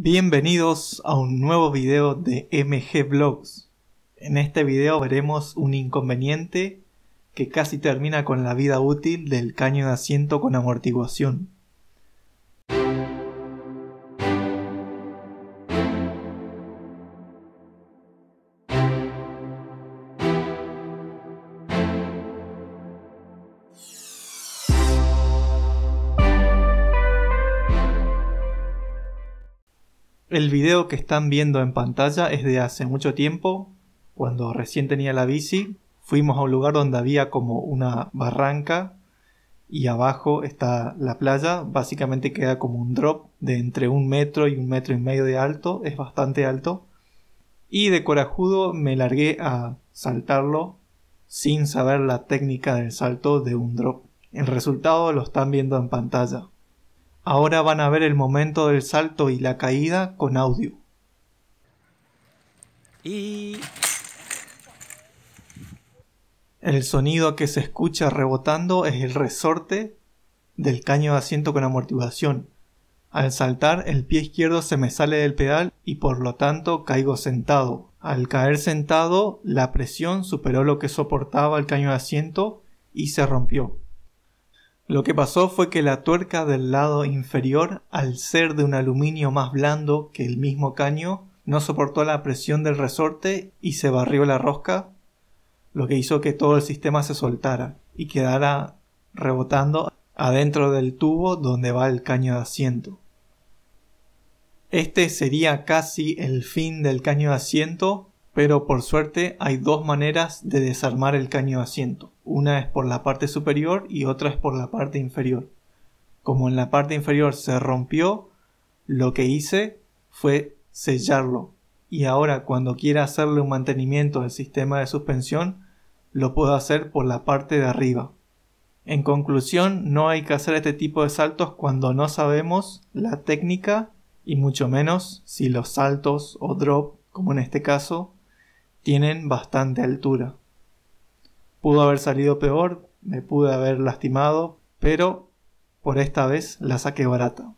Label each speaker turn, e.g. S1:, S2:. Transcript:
S1: Bienvenidos a un nuevo video de MG Vlogs. En este video veremos un inconveniente que casi termina con la vida útil del caño de asiento con amortiguación. El video que están viendo en pantalla es de hace mucho tiempo, cuando recién tenía la bici. Fuimos a un lugar donde había como una barranca y abajo está la playa. Básicamente queda como un drop de entre un metro y un metro y medio de alto, es bastante alto. Y de corajudo me largué a saltarlo sin saber la técnica del salto de un drop. El resultado lo están viendo en pantalla. Ahora van a ver el momento del salto y la caída con audio. Y... El sonido que se escucha rebotando es el resorte del caño de asiento con amortiguación. Al saltar el pie izquierdo se me sale del pedal y por lo tanto caigo sentado. Al caer sentado la presión superó lo que soportaba el caño de asiento y se rompió. Lo que pasó fue que la tuerca del lado inferior, al ser de un aluminio más blando que el mismo caño, no soportó la presión del resorte y se barrió la rosca, lo que hizo que todo el sistema se soltara y quedara rebotando adentro del tubo donde va el caño de asiento. Este sería casi el fin del caño de asiento pero por suerte hay dos maneras de desarmar el caño de asiento. Una es por la parte superior y otra es por la parte inferior. Como en la parte inferior se rompió, lo que hice fue sellarlo. Y ahora cuando quiera hacerle un mantenimiento al sistema de suspensión, lo puedo hacer por la parte de arriba. En conclusión, no hay que hacer este tipo de saltos cuando no sabemos la técnica y mucho menos si los saltos o drop, como en este caso, tienen bastante altura. Pudo haber salido peor, me pude haber lastimado, pero por esta vez la saqué barata.